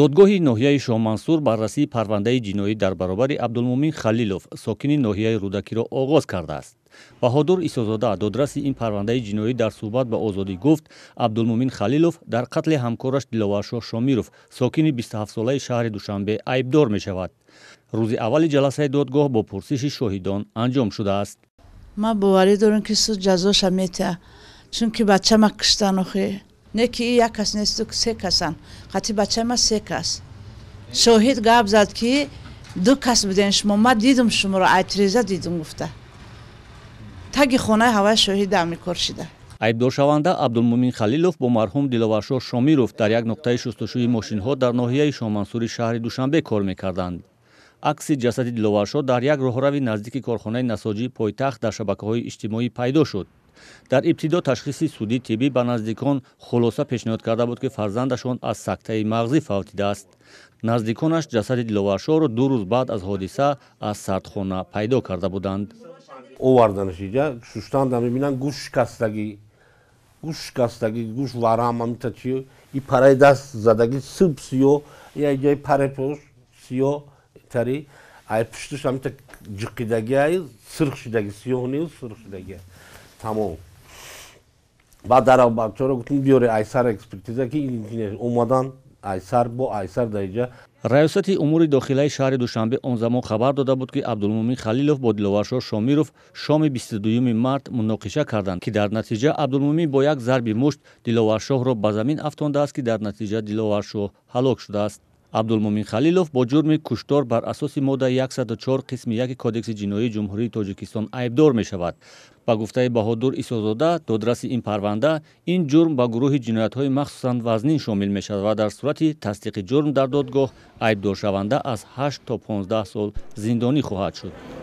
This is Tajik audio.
додгоҳи ноҳияи шоҳмансур баррасии парвандаи ҷиноӣ дар баробари абдулмӯмин халилов сокини ноҳияи рӯдакиро оғоз кардааст баҳодур исозода додраси ин парвандаи ҷиноӣ дар суҳбат ба озодӣ гуфт абдулмӯмин халилов дар қатли ҳамкораш диловаршоҳ шомиров сокини бистҳафтсолаи шаҳри душанбе айбдор мешавад рӯзи аввали ҷаласаи додгоҳ бо пурсиши шоҳидон анҷом шудааст ма боварӣ дорам ки суд ҷазоша метиҳа чунки бачама киштан охи не ки и як кас нест се касан хати бачаи ма се кас шоҳид гап зад ки ду кас будем шумо ма дидум шуморо айтреза дидум гуфта таги хонаи ҳавай шоҳидам мекоршида айбдоршаванда абдулмӯмин халилов бо марҳум диловаршоҳ шомиров дар як нуқтаи шустушӯи мошинҳо дар ноҳияи шомансури шаҳри душанбе кор мекарданд акси ҷасади диловаршоҳ дар як роҳрави наздики корхонаи насоҷии пойтахт дар шабакаҳои иҷтимоӣ пайдо шуд дар ибтидо ташхиси судӣ тиббӣ ба наздикон хулоса пешниҳод карда буд ки фарзандашон аз сактаи мағзӣ фавтидааст наздиконаш ҷасади диловаршоҳро ду рӯз баъд аз ҳодиса аз сардхона пайдо карда буданд ҷиқидагиа сирхшидаги сиёҳ нест сирхшидаги тамом баъд дар абатёро гуфтм биёре айсар экспертиза ки омадан айсар бо айсар дар инҷа раёсати умури дохилаи шаҳри душанбе он замон хабар дода буд ки абдулмӯмин халилов бо диловаршоҳ шомиров шоми бистдую март муноқиша карданд ки дар натиҷа абдулмӯмин бо як зарби мушт диловаршоҳро ба замин афтондааст ки дар натиҷа диловаршоҳ ҳалок шудааст абдулмӯмин халилов бо ҷурми куштор бар асоси модда 14 қисми 1 кодекси ҷиноии ҷумҳурии тоҷикистон айбдор мешавад ба гуфтаи баҳодур исозода додраси ин парванда ин ҷурм ба гурӯҳи ҷиноятҳои махсусан вазнин шомил мешавад ва дар сурати тасдиқи ҷурм дар додгоҳ айбдоршаванда аз 8 то 15 сол зиндонӣ хоҳад шуд